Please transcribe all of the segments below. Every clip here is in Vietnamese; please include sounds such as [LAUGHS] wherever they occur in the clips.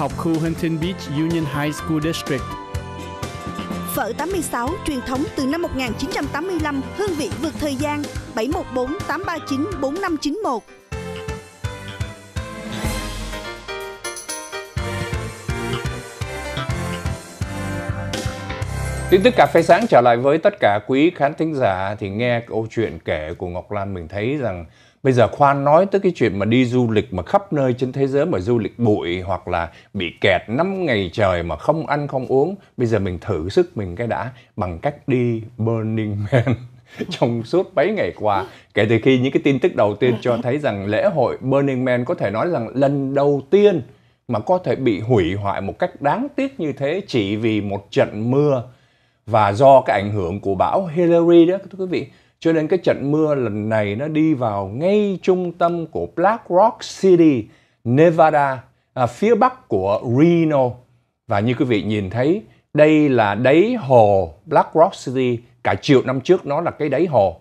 học khu Huntington Beach Union High School District. Phở 86 truyền thống từ năm 1985, hương vị vượt thời gian 714 839 4591. Tin tức cà phê sáng trở lại với tất cả quý khán thính giả thì nghe câu chuyện kể của Ngọc Lan mình thấy rằng Bây giờ khoan nói tới cái chuyện mà đi du lịch mà khắp nơi trên thế giới mà du lịch bụi hoặc là bị kẹt 5 ngày trời mà không ăn không uống. Bây giờ mình thử sức mình cái đã bằng cách đi Burning Man [LAUGHS] trong suốt mấy ngày qua kể từ khi những cái tin tức đầu tiên cho thấy rằng lễ hội Burning Man có thể nói rằng lần đầu tiên mà có thể bị hủy hoại một cách đáng tiếc như thế chỉ vì một trận mưa và do cái ảnh hưởng của bão Hillary đó thưa quý vị cho nên cái trận mưa lần này nó đi vào ngay trung tâm của Black Rock City, Nevada, à, phía bắc của Reno. Và như quý vị nhìn thấy, đây là đáy hồ Black Rock City. Cả triệu năm trước nó là cái đáy hồ.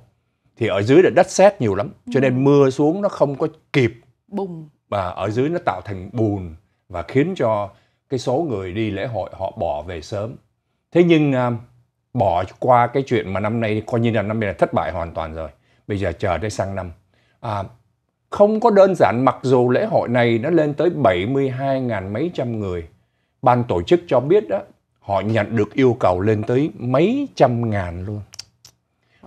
Thì ở dưới là đất sét nhiều lắm, cho nên ừ. mưa xuống nó không có kịp. Bùng. Và ở dưới nó tạo thành bùn và khiến cho cái số người đi lễ hội họ bỏ về sớm. Thế nhưng à, bỏ qua cái chuyện mà năm nay coi như là năm nay là thất bại hoàn toàn rồi bây giờ chờ tới sang năm à, không có đơn giản mặc dù lễ hội này nó lên tới 72 ngàn mấy trăm người ban tổ chức cho biết đó họ nhận được yêu cầu lên tới mấy trăm ngàn luôn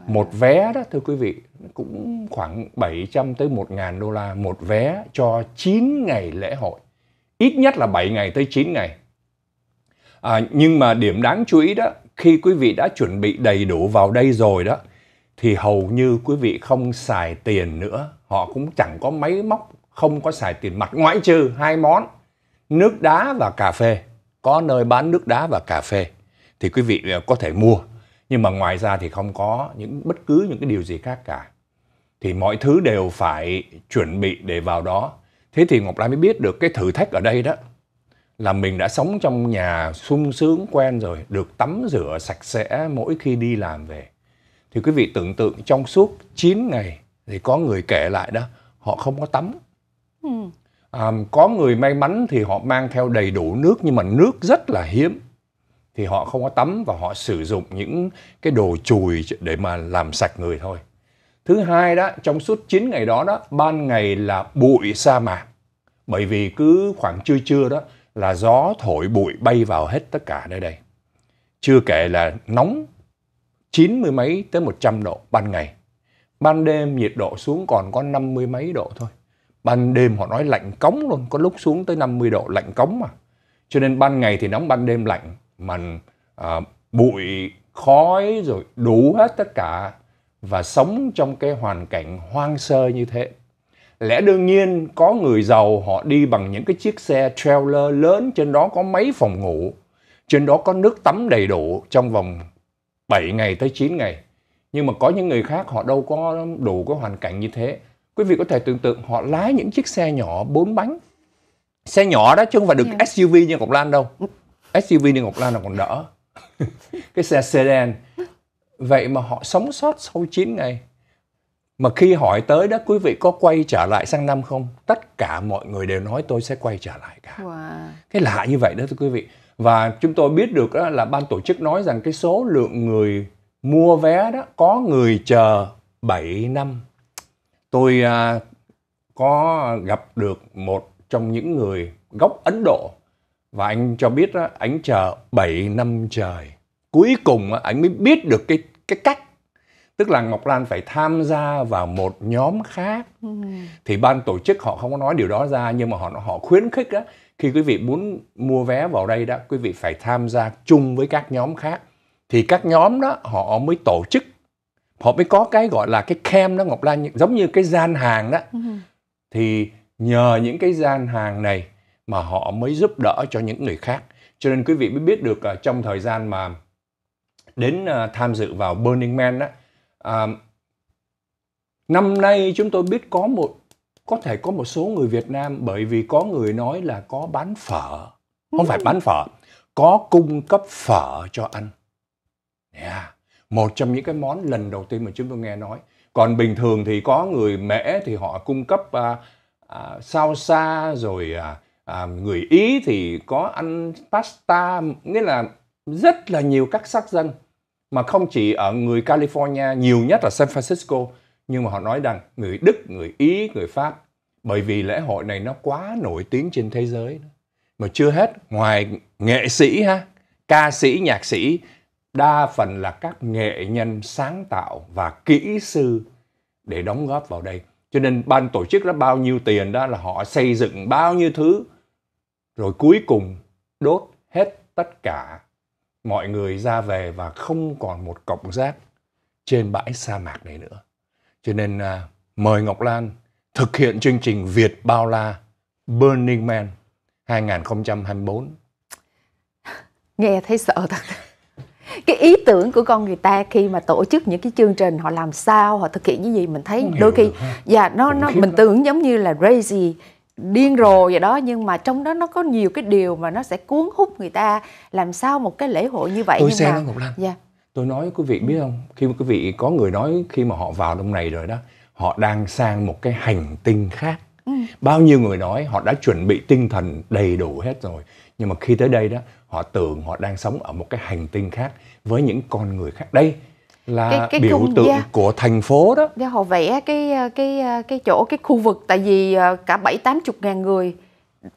một vé đó thưa quý vị cũng khoảng 700 tới 1 ngàn đô la một vé cho 9 ngày lễ hội ít nhất là 7 ngày tới 9 ngày À, nhưng mà điểm đáng chú ý đó, khi quý vị đã chuẩn bị đầy đủ vào đây rồi đó, thì hầu như quý vị không xài tiền nữa. Họ cũng chẳng có máy móc, không có xài tiền mặt ngoại trừ hai món, nước đá và cà phê. Có nơi bán nước đá và cà phê thì quý vị à, có thể mua. Nhưng mà ngoài ra thì không có những bất cứ những cái điều gì khác cả. Thì mọi thứ đều phải chuẩn bị để vào đó. Thế thì Ngọc Lan mới biết được cái thử thách ở đây đó là mình đã sống trong nhà sung sướng quen rồi, được tắm rửa sạch sẽ mỗi khi đi làm về. Thì quý vị tưởng tượng trong suốt 9 ngày thì có người kể lại đó, họ không có tắm. Ừ. À, có người may mắn thì họ mang theo đầy đủ nước nhưng mà nước rất là hiếm. Thì họ không có tắm và họ sử dụng những cái đồ chùi để mà làm sạch người thôi. Thứ hai đó, trong suốt 9 ngày đó đó, ban ngày là bụi sa mạc. Bởi vì cứ khoảng trưa trưa đó là gió thổi bụi bay vào hết tất cả nơi đây. Chưa kể là nóng 90 mấy tới 100 độ ban ngày. Ban đêm nhiệt độ xuống còn có 50 mấy độ thôi. Ban đêm họ nói lạnh cống luôn, có lúc xuống tới 50 độ lạnh cống mà. Cho nên ban ngày thì nóng, ban đêm lạnh. Mà à, bụi, khói rồi đủ hết tất cả. Và sống trong cái hoàn cảnh hoang sơ như thế lẽ đương nhiên có người giàu họ đi bằng những cái chiếc xe trailer lớn trên đó có mấy phòng ngủ trên đó có nước tắm đầy đủ trong vòng 7 ngày tới 9 ngày nhưng mà có những người khác họ đâu có đủ cái hoàn cảnh như thế quý vị có thể tưởng tượng họ lái những chiếc xe nhỏ bốn bánh xe nhỏ đó chứ không phải được yeah. Dạ. SUV như Ngọc Lan đâu SUV như Ngọc Lan là còn đỡ [LAUGHS] cái xe sedan vậy mà họ sống sót sau 9 ngày mà khi hỏi tới đó quý vị có quay trở lại sang năm không? Tất cả mọi người đều nói tôi sẽ quay trở lại cả. Wow. Cái lạ như vậy đó thưa quý vị. Và chúng tôi biết được đó là ban tổ chức nói rằng cái số lượng người mua vé đó có người chờ 7 năm. Tôi à, có gặp được một trong những người gốc Ấn Độ và anh cho biết đó, anh chờ 7 năm trời. Cuối cùng anh mới biết được cái cái cách tức là ngọc lan phải tham gia vào một nhóm khác ừ. thì ban tổ chức họ không có nói điều đó ra nhưng mà họ họ khuyến khích đó khi quý vị muốn mua vé vào đây đó quý vị phải tham gia chung với các nhóm khác thì các nhóm đó họ mới tổ chức họ mới có cái gọi là cái kem đó ngọc lan giống như cái gian hàng đó ừ. thì nhờ những cái gian hàng này mà họ mới giúp đỡ cho những người khác cho nên quý vị mới biết được à, trong thời gian mà đến à, tham dự vào Burning Man đó à, năm nay chúng tôi biết có một có thể có một số người Việt Nam bởi vì có người nói là có bán phở không phải ừ. bán phở có cung cấp phở cho ăn yeah. một trong những cái món lần đầu tiên mà chúng tôi nghe nói còn bình thường thì có người mễ thì họ cung cấp à, à, salsa rồi à, à, người ý thì có ăn pasta nghĩa là rất là nhiều các sắc dân mà không chỉ ở người California nhiều nhất là San Francisco nhưng mà họ nói rằng người Đức, người Ý, người Pháp bởi vì lễ hội này nó quá nổi tiếng trên thế giới mà chưa hết ngoài nghệ sĩ ha ca sĩ nhạc sĩ đa phần là các nghệ nhân sáng tạo và kỹ sư để đóng góp vào đây cho nên ban tổ chức đã bao nhiêu tiền đó là họ xây dựng bao nhiêu thứ rồi cuối cùng đốt hết tất cả mọi người ra về và không còn một cọng rác trên bãi sa mạc này nữa. Cho nên à, mời Ngọc Lan thực hiện chương trình Việt Bao La Burning Man 2024. Nghe thấy sợ thật. Cái ý tưởng của con người ta khi mà tổ chức những cái chương trình họ làm sao, họ thực hiện những gì mình thấy đôi khi và yeah, dạ, nó nó mình lắm. tưởng giống như là crazy điên rồ vậy đó nhưng mà trong đó nó có nhiều cái điều mà nó sẽ cuốn hút người ta làm sao một cái lễ hội như vậy tôi nhưng xem mà... Ngọc Lan yeah. Dạ. tôi nói quý vị biết không khi mà quý vị có người nói khi mà họ vào trong này rồi đó họ đang sang một cái hành tinh khác ừ. bao nhiêu người nói họ đã chuẩn bị tinh thần đầy đủ hết rồi nhưng mà khi tới đây đó họ tưởng họ đang sống ở một cái hành tinh khác với những con người khác đây là cái, cái biểu tượng gia, của thành phố đó. Để họ vẽ cái ờ, cái ờ, cái chỗ cái khu vực tại vì ờ, cả bảy tám chục ngàn người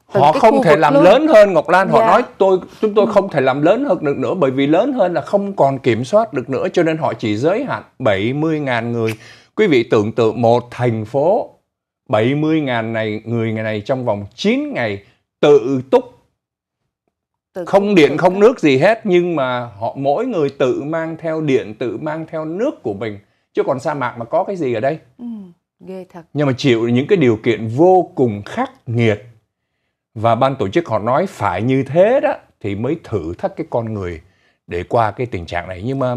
họ không thể làm luôn. lớn hơn Ngọc Lan họ dạ. nói tôi chúng tôi ừ. không thể làm lớn hơn được nữa bởi vì lớn hơn là không còn kiểm soát được nữa cho nên họ chỉ giới hạn 70 ngàn người quý vị tưởng tượng một thành phố 70 ngàn này người ngày này trong vòng 9 ngày tự túc không điện không nước gì hết nhưng mà họ mỗi người tự mang theo điện tự mang theo nước của mình chứ còn sa mạc mà có cái gì ở đây ừ, ghê thật nhưng mà chịu những cái điều kiện vô cùng khắc nghiệt và ban tổ chức họ nói phải như thế đó thì mới thử thách cái con người để qua cái tình trạng này nhưng mà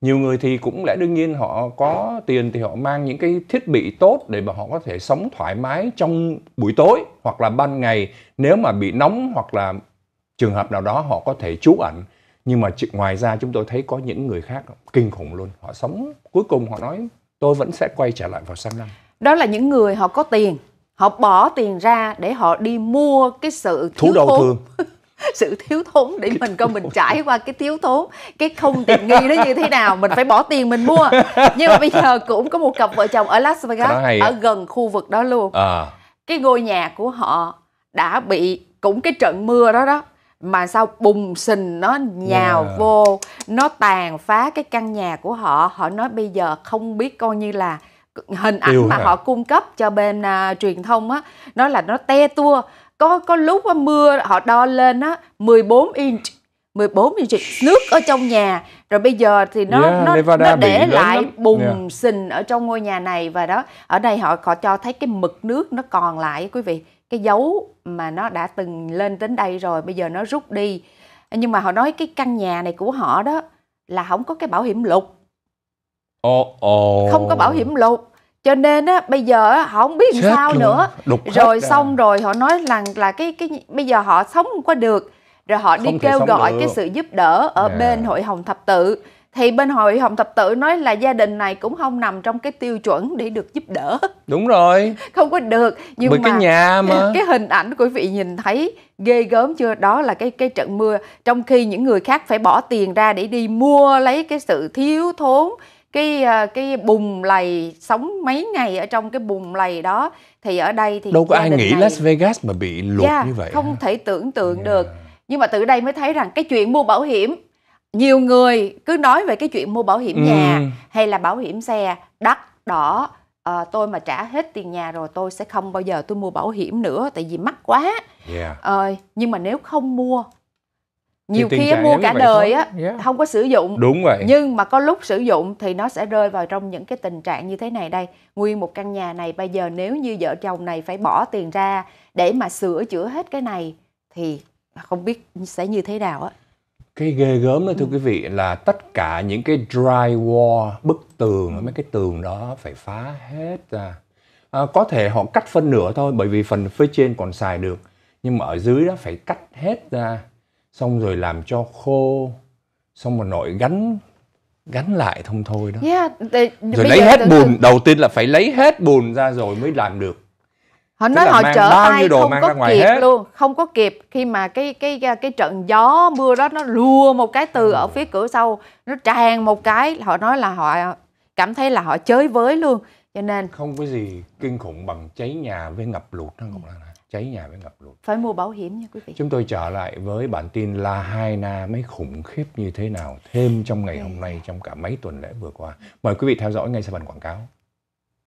nhiều người thì cũng lẽ đương nhiên họ có tiền thì họ mang những cái thiết bị tốt để mà họ có thể sống thoải mái trong buổi tối hoặc là ban ngày nếu mà bị nóng hoặc là trường hợp nào đó họ có thể trú ẩn nhưng mà ngoài ra chúng tôi thấy có những người khác kinh khủng luôn họ sống cuối cùng họ nói tôi vẫn sẽ quay trở lại vào sang năm đó là những người họ có tiền họ bỏ tiền ra để họ đi mua cái sự thiếu thốn thương. [LAUGHS] sự thiếu thốn để mình coi mình trải qua cái thiếu thốn cái không tiện nghi nó như thế nào mình phải bỏ tiền mình mua nhưng mà bây giờ cũng có một cặp vợ chồng ở Las Vegas ở gần khu vực đó luôn à. cái ngôi nhà của họ đã bị cũng cái trận mưa đó đó mà sao bùng sình nó nhào yeah. vô nó tàn phá cái căn nhà của họ họ nói bây giờ không biết coi như là hình ảnh mà họ cung cấp cho bên uh, truyền thông á nó là nó te tua có có lúc á, mưa họ đo lên á 14 inch 14 inch nước ở trong nhà rồi bây giờ thì nó yeah, nó, nó để lại lắm. bùng yeah. sình ở trong ngôi nhà này và đó ở đây họ họ cho thấy cái mực nước nó còn lại quý vị cái dấu mà nó đã từng lên đến đây rồi bây giờ nó rút đi nhưng mà họ nói cái căn nhà này của họ đó là không có cái bảo hiểm lục oh, oh. không có bảo hiểm lục cho nên á bây giờ á, họ không biết làm sao luôn. nữa Đục rồi xong à. rồi họ nói là là cái cái bây giờ họ sống không có được rồi họ không đi kêu gọi được. cái sự giúp đỡ ở yeah. Dạ. bên hội hồng thập tự thì bên hội hồng thập tự nói là gia đình này cũng không nằm trong cái tiêu chuẩn để được giúp đỡ đúng rồi [LAUGHS] không có được nhưng Bởi mà cái nhà mà [LAUGHS] cái hình ảnh quý vị nhìn thấy ghê gớm chưa đó là cái cái trận mưa trong khi những người khác phải bỏ tiền ra để đi mua lấy cái sự thiếu thốn cái ờ, cái bùn lầy sống mấy ngày ở trong cái bùn lầy đó thì ở đây thì đâu có ai nghĩ này, Las Vegas mà bị lụt yeah, dạ, như vậy không thể tưởng tượng yeah. Dạ. được nhưng mà từ đây mới thấy rằng cái chuyện mua bảo hiểm nhiều người cứ nói về cái chuyện mua bảo hiểm ừ. nhà hay là bảo hiểm xe đắt đỏ à, tôi mà trả hết tiền nhà rồi tôi sẽ không bao giờ tôi mua bảo hiểm nữa tại vì mắc quá yeah. à, nhưng mà nếu không mua nhiều khi mua cả đời á yeah. không có sử dụng đúng vậy nhưng mà có lúc sử dụng thì nó sẽ rơi vào trong những cái tình trạng như thế này đây nguyên một căn nhà này bây giờ nếu như vợ chồng này phải bỏ tiền ra để mà sửa chữa hết cái này thì không biết sẽ như thế nào á cái ghê gớm đó thưa ừ. quý vị là tất cả những cái drywall bức tường mấy cái tường đó phải phá hết ra à, có thể họ cắt phân nửa thôi bởi vì phần phía trên còn xài được nhưng mà ở dưới đó phải cắt hết ra xong rồi làm cho khô xong rồi nội gắn gắn lại thông thôi đó yeah, they, rồi lấy hết bùn đầu tiên là phải lấy hết bùn ra rồi mới làm được họ nói họ chở tay không có kịp hết. luôn không có kịp khi mà cái cái cái trận gió mưa đó nó lùa một cái từ ừ. ở phía cửa sau nó tràn một cái họ nói là họ cảm thấy là họ chới với luôn cho nên không có gì kinh khủng bằng cháy nhà với ngập lụt đó Ngọc Lan cháy nhà với ngập lụt phải mua bảo hiểm nha quý vị chúng tôi trở lại với bản tin La Hai Na mới khủng khiếp như thế nào thêm trong ngày ừ. hôm nay trong cả mấy tuần lễ vừa qua mời quý vị theo dõi ngay sau phần quảng cáo